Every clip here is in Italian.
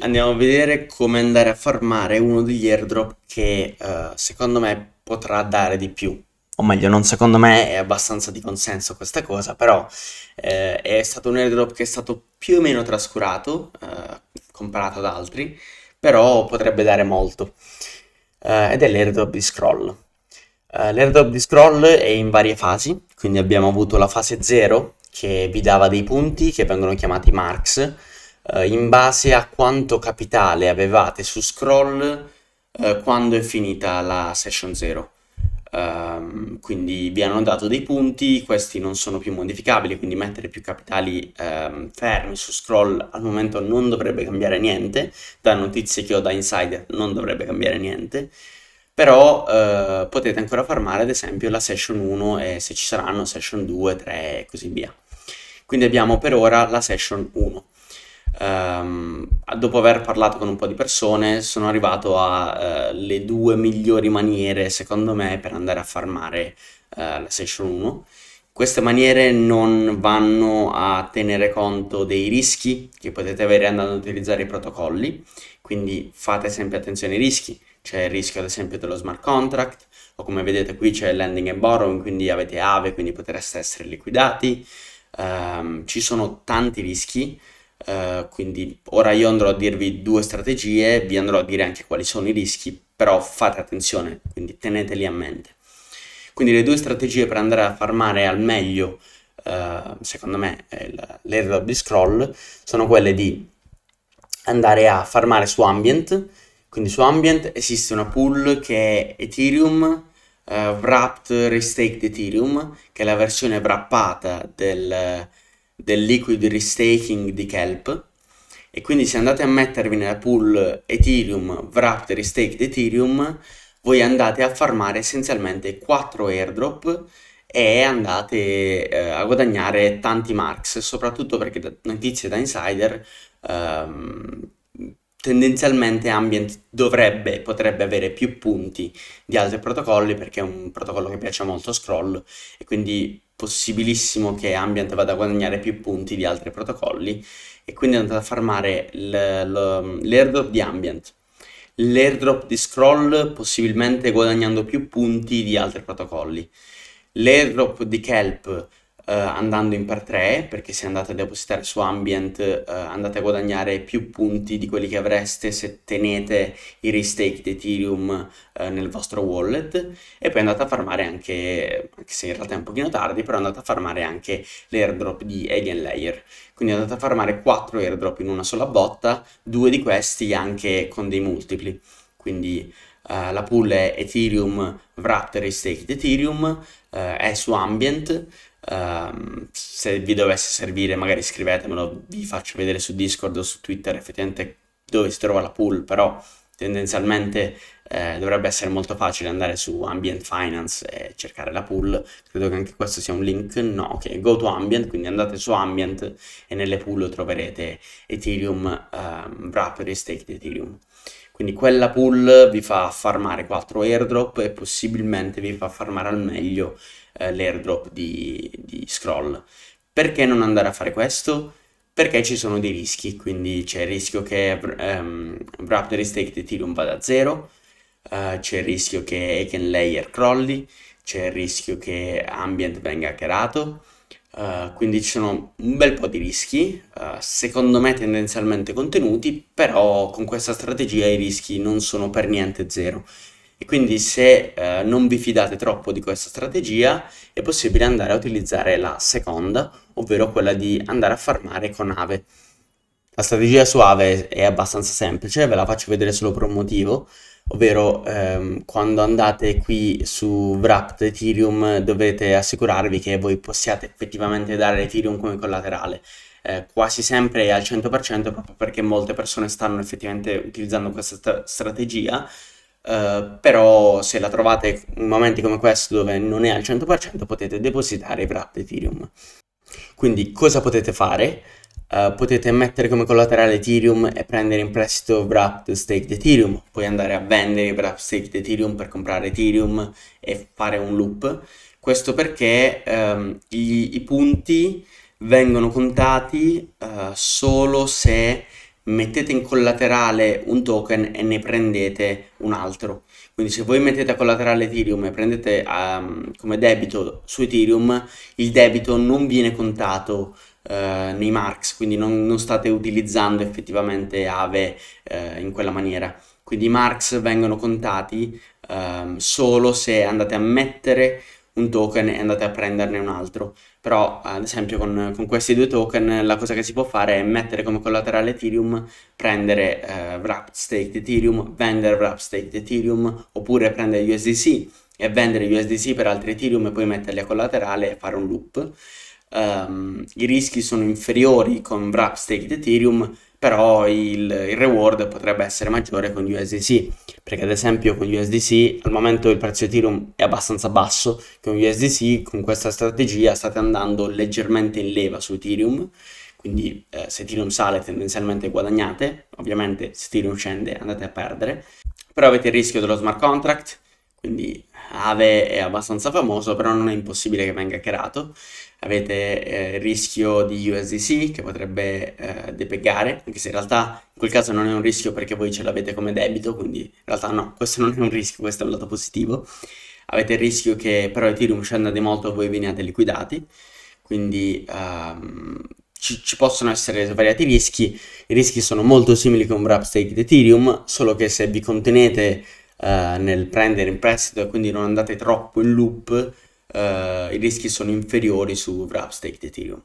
andiamo a vedere come andare a farmare uno degli airdrop che uh, secondo me potrà dare di più. O meglio, non secondo me è abbastanza di consenso questa cosa, però eh, è stato un airdrop che è stato più o meno trascurato eh, comparato ad altri, però potrebbe dare molto. Eh, ed è l'airdrop di scroll. Eh, l'airdrop di scroll è in varie fasi, quindi abbiamo avuto la fase 0 che vi dava dei punti che vengono chiamati marks, eh, in base a quanto capitale avevate su scroll eh, quando è finita la session 0. Um, ehm, quindi vi hanno dato dei punti, questi non sono più modificabili, quindi mettere più capitali um, fermi su scroll al momento non dovrebbe cambiare niente, da notizie che ho da insider non dovrebbe cambiare niente, però uh, potete ancora farmare ad esempio la session 1 e se ci saranno session 2, 3 e così via. Quindi abbiamo per ora la session 1. Um, dopo aver parlato con un po' di persone, sono arrivato alle eh, uh, due migliori maniere, secondo me, per andare a farmare uh, la Session 1. Queste maniere non vanno a tenere conto dei rischi che potete avere andando ad utilizzare i protocolli, quindi fate sempre attenzione ai rischi. C'è il rischio, ad esempio, dello smart contract, o come vedete qui c'è il lending and borrowing, quindi avete AVE, quindi potreste essere liquidati. Um, ci sono tanti rischi eh, quindi ora io andrò a dirvi due strategie, vi andrò a dire anche quali sono i rischi, però fate attenzione, quindi teneteli a mente. Quindi le due strategie per andare a farmare al meglio, uh, secondo me, l'airdrop di scroll, sono quelle di andare a farmare su Ambient, quindi su Ambient esiste una pool che è Ethereum, uh, Wrapped Restaked Ethereum, che è la versione wrappata del del liquid restaking di Kelp e quindi se andate a mettervi nella pool Ethereum wrapped restaked Ethereum voi andate a farmare essenzialmente 4 airdrop e andate eh, a guadagnare tanti marks soprattutto perché da, notizie da insider ehm, tendenzialmente Ambient dovrebbe e potrebbe avere più punti di altri protocolli perché è un protocollo che piace molto Scroll e quindi possibilissimo che Ambient vada a guadagnare più punti di altri protocolli e quindi è andato a farmare l'airdrop di Ambient l'airdrop di Scroll possibilmente guadagnando più punti di altri protocolli l'airdrop di Kelp eh, andando in par 3 perché se andate a depositare su ambient eh, andate a guadagnare più punti di quelli che avreste se tenete i restake di Ethereum eh, nel vostro wallet e poi andate a farmare anche, anche se in realtà è un pochino tardi, però andate a farmare anche l'airdrop di Alien Layer. Quindi andate a farmare 4 airdrop in una sola botta, due di questi anche con dei multipli. Quindi eh, la pool è Ethereum Wrapped Staked Ethereum, uh, è su Ambient. Uh, se vi dovesse servire, magari scrivetemelo, vi faccio vedere su Discord o su Twitter effettivamente dove si trova la pool, però tendenzialmente eh, dovrebbe essere molto facile andare su Ambient Finance e cercare la pool. Credo che anche questo sia un link. No, ok, go to Ambient, quindi andate su Ambient e nelle pool troverete Ethereum, um, ehm, Wrapper e Staked Ethereum. Quindi quella pull vi fa farmare 4 airdrop e possibilmente vi fa farmare al meglio eh, l'airdrop di, di scroll. Perché non andare a fare questo? Perché ci sono dei rischi, quindi c'è il rischio che um, Raptor Stake Ethereum vada a zero, uh, c'è il rischio che Aiken Layer crolli, c'è il rischio che Ambient venga hackerato, eh, quindi ci sono un bel po' di rischi, uh, secondo me tendenzialmente contenuti, però con questa strategia i rischi non sono per niente zero. E quindi se uh, non vi fidate troppo di questa strategia è possibile andare a utilizzare la seconda, ovvero quella di andare a farmare con Ave. La strategia su Ave è abbastanza semplice, ve la faccio vedere solo per un motivo ovvero ehm, quando andate qui su Wrapped Ethereum dovete assicurarvi che voi possiate effettivamente dare Ethereum come collaterale. Eh, quasi sempre al 100% proprio perché molte persone stanno effettivamente utilizzando questa st- strategia, eh, però se la trovate in momenti come questo dove non è al 100% potete depositare i Wrapped Ethereum. Quindi cosa potete fare? Eh, potete mettere come collaterale Ethereum e prendere in prestito Wrapped Staked Ethereum, poi andare a vendere Wrapped Staked Ethereum per comprare Ethereum e fare un loop. Questo perché um, ehm, i, i, punti vengono contati uh, solo se mettete in collaterale un token e ne prendete un altro. Quindi se voi mettete a collaterale Ethereum e prendete um, come debito su Ethereum, il debito non viene contato eh, nei marks, quindi non, non, state utilizzando effettivamente AVE eh, in quella maniera. Quindi i marks vengono contati eh, solo se andate a mettere un token e andate a prenderne un altro. Però, ad esempio, con, con, questi due token la cosa che si può fare è mettere come collaterale Ethereum, prendere eh, Wrapped Staked Ethereum, vendere Wrapped Staked Ethereum, oppure prendere USDC e vendere USDC per altri Ethereum e poi metterli a collaterale e fare un loop um, i rischi sono inferiori con wrap Staked Ethereum, però il, il, reward potrebbe essere maggiore con USDC, perché ad esempio con USDC al momento il prezzo Ethereum è abbastanza basso, con USDC con questa strategia state andando leggermente in leva su Ethereum, quindi eh, se Ethereum sale tendenzialmente guadagnate, ovviamente se Ethereum scende andate a perdere, però avete il rischio dello smart contract, quindi Ave è abbastanza famoso, però non è impossibile che venga creato. Avete eh, il rischio di USDC che potrebbe eh, depegare, anche se in realtà in quel caso non è un rischio perché voi ce l'avete come debito, quindi in realtà no, questo non è un rischio, questo è un lato positivo. Avete il rischio che però Ethereum scenda di molto e voi veniate liquidati, quindi ehm, ci, ci, possono essere svariati rischi. I rischi sono molto simili con un wrap stake di Ethereum, solo che se vi contenete eh, nel prendere in prestito e quindi non andate troppo in loop, eh, i rischi sono inferiori su Wrapstake di Ethereum.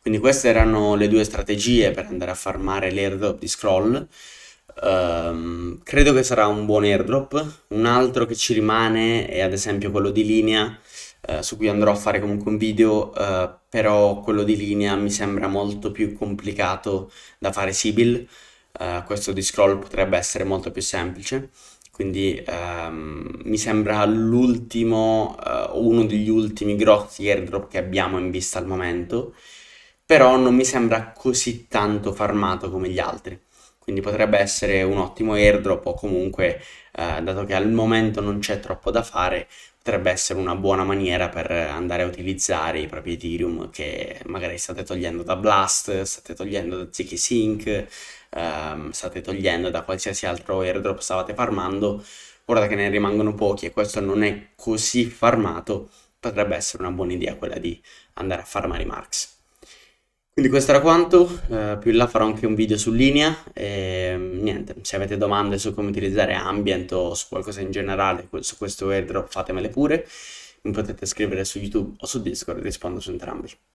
Quindi queste erano le due strategie per andare a farmare l'airdrop di Scroll. Um, credo che sarà un buon airdrop. Un altro che ci rimane è ad esempio quello di linea, uh, su cui andrò a fare comunque un video, uh, però quello di linea mi sembra molto più complicato da fare Sibyl. Uh, questo di scroll potrebbe essere molto più semplice quindi ehm, mi sembra l'ultimo, eh, uno degli ultimi grossi airdrop che abbiamo in vista al momento, però non mi sembra così tanto farmato come gli altri quindi potrebbe essere un ottimo airdrop o comunque, eh, dato che al momento non c'è troppo da fare, potrebbe essere una buona maniera per andare a utilizzare i propri Ethereum che magari state togliendo da Blast, state togliendo da Ziki Sync, ehm, state togliendo da qualsiasi altro airdrop stavate farmando, guarda che ne rimangono pochi e questo non è così farmato, potrebbe essere una buona idea quella di andare a farmare i Marks. Quindi questo era quanto, eh, più in là farò anche un video su linea e mm, niente, se avete domande su come utilizzare ambient o su qualcosa in generale, su questo airdrop fatemele pure, mi potete scrivere su YouTube o su Discord, rispondo su entrambi.